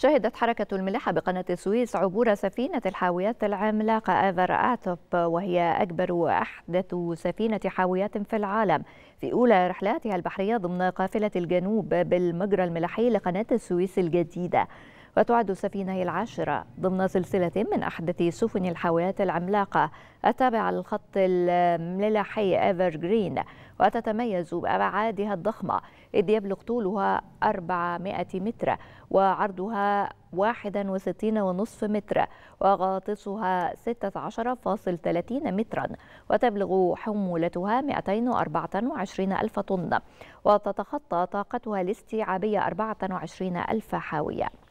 شهدت حركة الملاحة بقناة السويس عبور سفينة الحاويات العملاقة آفر أتوب وهي أكبر وأحدث سفينة حاويات في العالم في أولى رحلاتها البحرية ضمن قافلة الجنوب بالمجرى الملاحي لقناة السويس الجديدة وتعد السفينة العاشرة ضمن سلسلة من أحدث سفن الحاويات العملاقة التابعة للخط الملاحي ايفر جرين وتتميز بأبعادها الضخمة إذ يبلغ طولها 400 متر وعرضها 61.5 متر وغاطسها 16.30 مترا وتبلغ حمولتها 224 ألف طن وتتخطى طاقتها الاستيعابية 24 ألف حاوية